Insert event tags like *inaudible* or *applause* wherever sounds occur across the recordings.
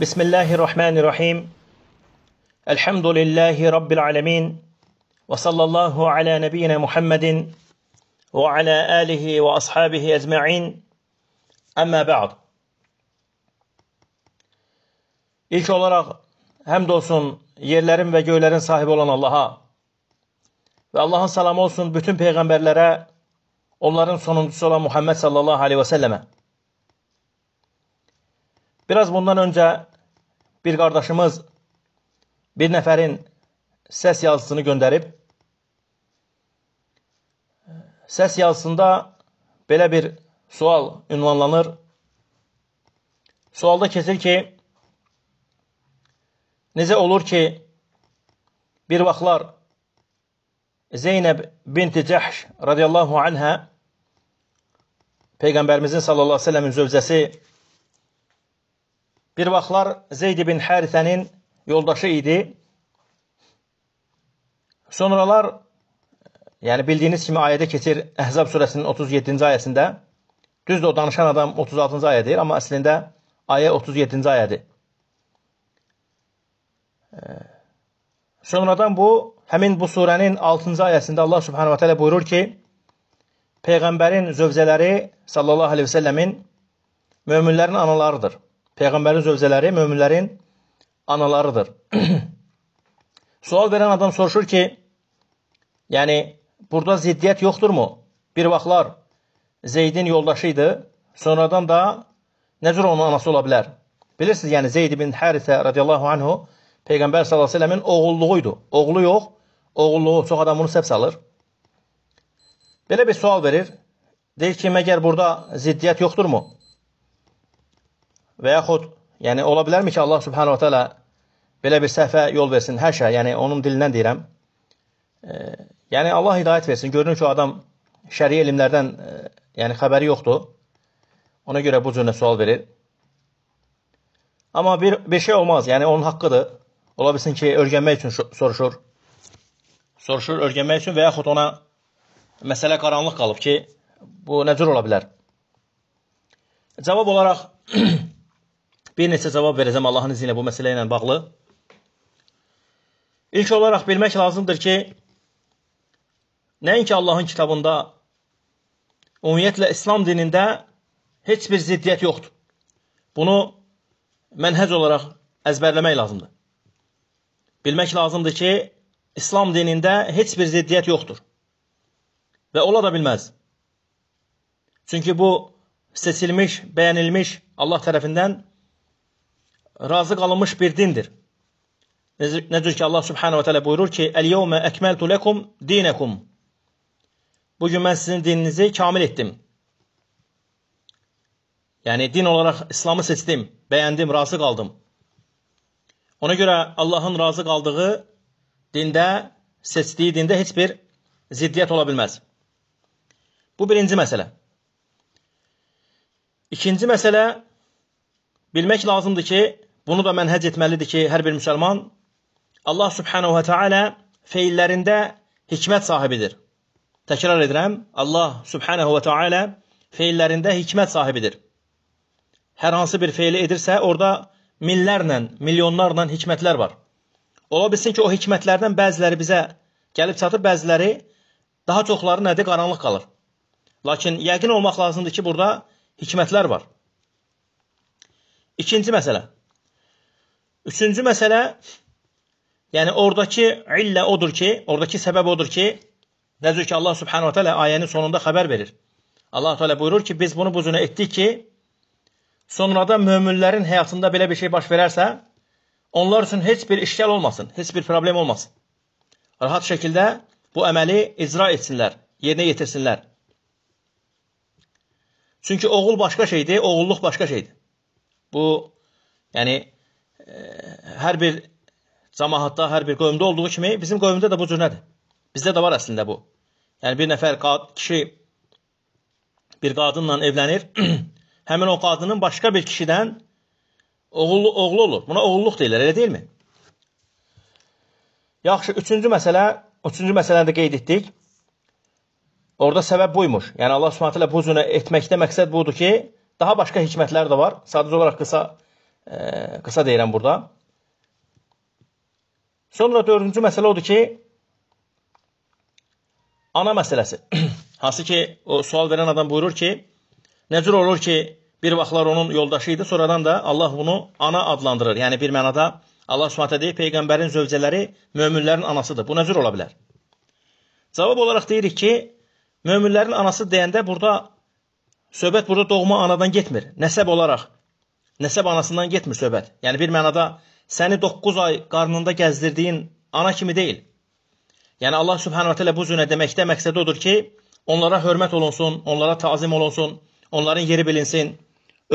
بسم الله الرحمن الرحيم الحمد لله رب العالمين وصلى الله على نبينا محمد وعلى آله وأصحابه أجمعين أما بعد İlk olarak hamdolsun yerlerin ve göğlerin sahibi olan Allah'a ve Allah'ın selamı olsun bütün peygamberlere onların sonuncusu olan Muhammed sallallahu aleyhi ve selleme. Biraz bundan öncə bir qardaşımız bir nəfərin səs yazısını göndərib. Səs yazısında belə bir sual ünvanlanır. Sualda keçir ki, necə olur ki, bir vaxtlar Zeynəb binti Cəhş radiyallahu anhə Peyğəmbərimizin sallallahu aleyhi ve sellemin zövcəsi Bir vaxtlar Zeyd ibn Hərithənin yoldaşı idi. Sonralar, yəni bildiyiniz kimi ayədə keçir Əhzab surəsinin 37-ci ayəsində. Düzdür, o danışan adam 36-cı ayə deyir, amma əslində ayə 37-ci ayədir. Sonradan bu, həmin bu surənin 6-cı ayəsində Allah subhanahu wa ta'ala buyurur ki, Peyğəmbərin zövcələri sallallahu aleyhi ve selləmin möminlərin analarıdır. Peyğəmbərin zövcələri möminlərin analarıdır. *clears throat* Sual verən adam soruşur ki, yəni burada ziddiyyət yoxdurmu? Bir vaxtlar Zeydin yoldaşı idi, sonradan da necür onun anası ola bilər? Bilirsiniz, yəni Zeyd ibn Harisə radiyallahu anhu Peyğəmbər sallallahu əleyhi və səlləmin oğulluğu idi. Oğlu yox, oğulluğu çox adam bunu səbs alır. Belə bir sual verir. Deyir ki, məgər burada ziddiyyət yoxdurmu? Və yaxud, yəni ola bilərmi ki, Allah subhanahu taala belə bir səhvə yol versin? Hər şey, yəni onun dilindən deyirəm. E, yəni Allah hidayət versin. Görünür ki, o adam şəri elmlərdən e, yəni xəbəri yoxdur. Ona görə bu cür sual verir. Amma bir bir şey olmaz. Yəni onun haqqıdır. Ola bilsin ki, öyrənmək üçün soruşur. Soruşur öyrənmək üçün və yaxud ona məsələ qaranlıq qalıb ki, bu nə cür ola bilər? Cavab olaraq *clears throat* bir neçə cavab verəcəm Allahın izni ilə bu məsələ ilə bağlı. İlk olaraq bilmək lazımdır ki, nəinki Allahın kitabında, ümumiyyətlə İslam dinində heç bir ziddiyyət yoxdur. Bunu mənhəc olaraq əzbərləmək lazımdır. Bilmək lazımdır ki, İslam dinində heç bir ziddiyyət yoxdur. Və ola da bilməz. Çünki bu seçilmiş, bəyənilmiş Allah tərəfindən razı qalınmış bir dindir. Necə ki Allah Subhanahu va Taala buyurur ki: "Əl-yevmə əkməltu lekum dinakum." Bu gün mən sizin dininizi kamil etdim. Yəni din olaraq İslamı seçdim, bəyəndim, razı qaldım. Ona görə Allahın razı qaldığı dində, seçdiyi dində heç bir ziddiyyət ola bilməz. Bu birinci məsələ. İkinci məsələ bilmək lazımdır ki, Bunu da mənhəc etməlidir ki, hər bir müsəlman Allah subhanahu və təala feillərində hikmət sahibidir. Təkrar edirəm, Allah subhanahu və təala feillərində hikmət sahibidir. Hər hansı bir feili edirsə, orada minlərlə, milyonlarla hikmətlər var. Ola bilsin ki, o hikmətlərdən bəziləri bizə gəlib çatır, bəziləri daha çoxları nədir? Qaranlıq qalır. Lakin yəqin olmaq lazımdır ki, burada hikmətlər var. İkinci məsələ. Üçüncü məsələ, yəni oradakı illə odur ki, oradakı səbəb odur ki, nəzür ki Allah Subhanahu taala ayənin sonunda xəbər verir. Allah Teala buyurur ki, biz bunu bu cürə etdik ki, sonra da möminlərin həyatında belə bir şey baş verərsə, onlar üçün heç bir işgəl olmasın, heç bir problem olmasın. Rahat şəkildə bu əməli icra etsinlər, yerinə yetirsinlər. Çünki oğul başqa şeydir, oğulluq başqa şeydir. Bu, yəni hər bir cəmaatda, hər bir qövmdə olduğu kimi bizim qövmdə də bu cür nədir? Bizdə də var əslində bu. Yəni bir nəfər qad, kişi bir qadınla evlənir, *clears throat* həmin o qadının başqa bir kişidən oğlu, oğlu olur. Buna oğulluq deyirlər, elə deyilmi? Yaxşı, üçüncü məsələ, üçüncü məsələni də qeyd etdik. Orada səbəb buymuş. Yəni Allah Subhanahu taala bu cür etməkdə məqsəd budur ki, daha başqa hikmətlər də var. Sadəcə olaraq qısa E, qısa deyirəm burada. Sonra dördüncü məsələ odur ki, ana məsələsi. *clears throat* Hansı ki, o sual verən adam buyurur ki, necür olur ki, bir vaxtlar onun yoldaşı idi, sonradan da Allah bunu ana adlandırır. Yəni bir mənada Allah Subhanahu deyir, peyğəmbərin zövcələri möminlərin anasıdır. Bu necür ola bilər? Cavab olaraq deyirik ki, möminlərin anası deyəndə burada söhbət burada doğma anadan getmir. Nəsəb olaraq Nəsəb anasından getmir söhbət. Yəni bir mənada səni 9 ay qarnında gəzdirdiyin ana kimi deyil. Yəni Allah Subhanahu taala bu cürə deməkdə məqsədi odur ki, onlara hörmət olunsun, onlara təzim olunsun, onların yeri bilinsin.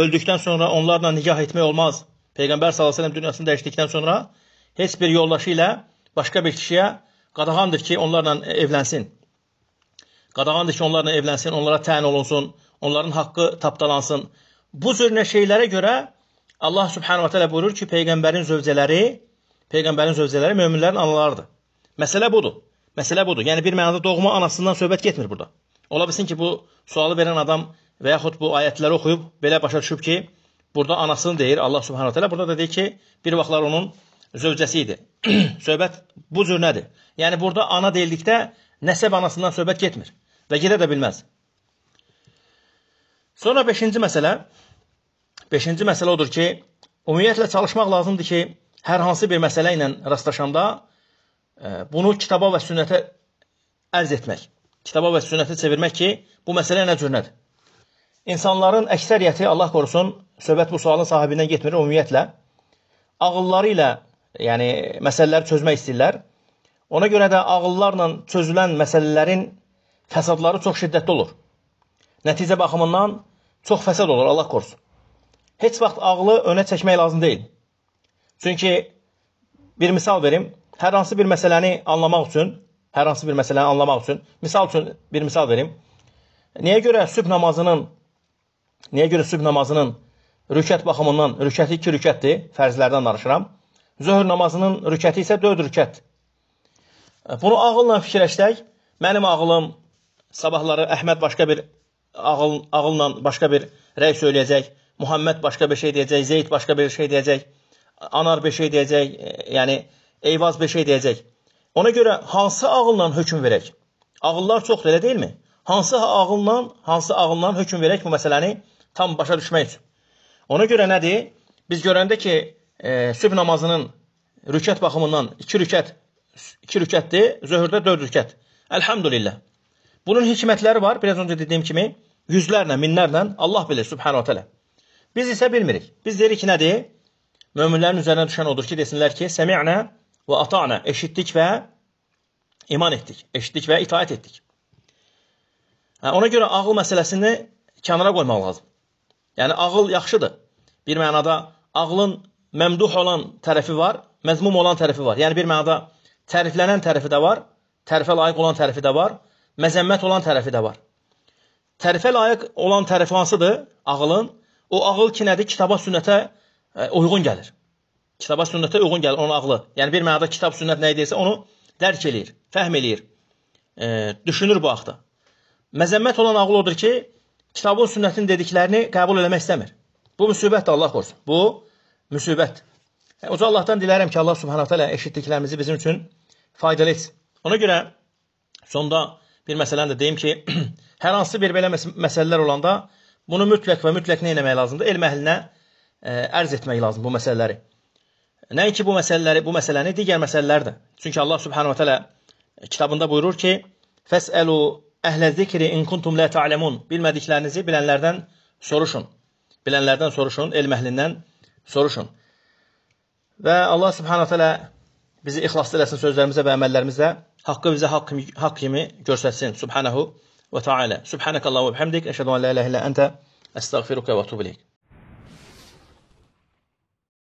Öldükdən sonra onlarla nikah etmək olmaz. Peyğəmbər sallallahu əleyhi və səlləm dünyasını dəyişdikdən sonra heç bir yoldaşı ilə başqa bir kişiyə qadağandır ki, onlarla evlənsin. Qadağandır ki, onlarla evlənsin, onlara təyin olunsun, onların haqqı tapdalansın bu cür şeylərə görə Allah Subhanahu va Taala buyurur ki, peyğəmbərin zövcələri, peyğəmbərin zövcələri möminlərin analarıdır. Məsələ budur. Məsələ budur. Yəni bir mənada doğma anasından söhbət getmir burada. Ola bilsin ki, bu sualı verən adam və yaxud bu ayətləri oxuyub belə başa düşüb ki, burada anasını deyir Allah Subhanahu taala, burada da deyir ki, bir vaxtlar onun zövcəsi idi. *clears throat* söhbət bu cür nədir? Yəni burada ana deyildikdə nəsəb anasından söhbət getmir və gedə də bilməz. Sonra 5-ci məsələ 5-ci məsələ odur ki, ümumiyyətlə çalışmaq lazımdır ki, hər hansı bir məsələ ilə rastlaşanda e, bunu kitaba və sünnətə ərz etmək, kitaba və sünnətə çevirmək ki, bu məsələ nə cür nədir? İnsanların əksəriyyəti, Allah qorusun, söhbət bu sualın sahibindən getmir ümumiyyətlə. Ağılları ilə, yəni məsələləri çözmək istəyirlər. Ona görə də ağıllarla çözülən məsələlərin fəsadları çox şiddətli olur. Nəticə baxımından Çox fəsad olur, Allah qorusun. Heç vaxt ağlı önə çəkmək lazım deyil. Çünki bir misal verim. Hər hansı bir məsələni anlamaq üçün, hər hansı bir məsələni anlamaq üçün, misal üçün bir misal verim. Niyə görə sübh namazının niyə görə sübh namazının rükət baxımından rükəti 2 rükətdir, fərzlərdən danışıram. Zöhr namazının rükəti isə 4 rükət. Bunu ağılla fikirləşsək, mənim ağlım sabahları Əhməd başqa bir ağıl, ağılla başqa bir rəy söyləyəcək, Muhammed başqa bir şey deyəcək, Zeyd başqa bir şey deyəcək, Anar bir şey deyəcək, e, yəni Eyvaz bir şey deyəcək. Ona görə hansı ağılla hökm verək? Ağıllar çoxdur, elə deyilmi? Hansı ağılla, hansı ağılla hökm verək bu məsələni tam başa düşmək üçün? Ona görə nədir? Biz görəndə ki, e, sübh namazının rükət baxımından 2 rükət 2 rükətdir, zöhrdə 4 rükət. Elhamdülillah. Bunun hikmətləri var. Biraz öncə dediyim kimi yüzlərlə, minlərlə Allah bilir Subhanahu taala. Biz isə bilmirik. Biz deyirik ki, nədir? Möminlərin üzərinə düşən odur ki, desinlər ki, səmi'nə və ata'nə, eşitdik və iman etdik. Eşitdik və itaat etdik. Hə, ona görə ağıl məsələsini kənara qoymaq lazım. Yəni ağıl yaxşıdır. Bir mənada ağlın məmduh olan tərəfi var, məzmum olan tərəfi var. Yəni bir mənada təriflənən tərəfi də var, tərifə layiq olan tərəfi də var məzəmmət olan tərəfi də var. Tərifə layiq olan tərəfi hansıdır? Ağılın. O ağıl ki nədir? Kitaba, sünnətə e, uyğun gəlir. Kitaba, sünnətə uyğun gəlir onun ağlı. Yəni bir mənada kitab, sünnət nə deyirsə onu dərk eləyir, fəhm eləyir. E, düşünür bu haqda. Məzəmmət olan ağıl odur ki, kitabın, sünnətin dediklərini qəbul eləmək istəmir. Bu müsibətdir Allah qorusun. Bu müsibətdir. E, Oca Allahdan dilərəm ki, Allah subhanətə ilə eşitdiklərimizi bizim üçün faydalı etsin. Ona görə sonda bir məsələni də deyim ki, *clears throat* hər hansı bir belə məs məsələlər olanda bunu mütləq və mütləq nə etmək lazımdır? Elm əhlinə ə, e, ərz etmək lazım bu məsələləri. Nəinki bu məsələləri, bu məsələni digər məsələlər də. Çünki Allah Subhanahu taala e, kitabında buyurur ki: "Fəsəlu əhlə zikri in kuntum la ta'lemun." Bilmədiklərinizi bilənlərdən soruşun. Bilənlərdən soruşun, elm əhlindən soruşun. Və Allah Subhanahu taala bizi ixlaslı eləsin sözlərimizə və əməllərimizə. haqqı bizə haqq kimi, haqq kimi göstərsin. Subhanahu və taala. Subhanakallahu və bihamdik, əşhadu an la ilaha illa entə, əstəğfiruka və etûbu ilayk.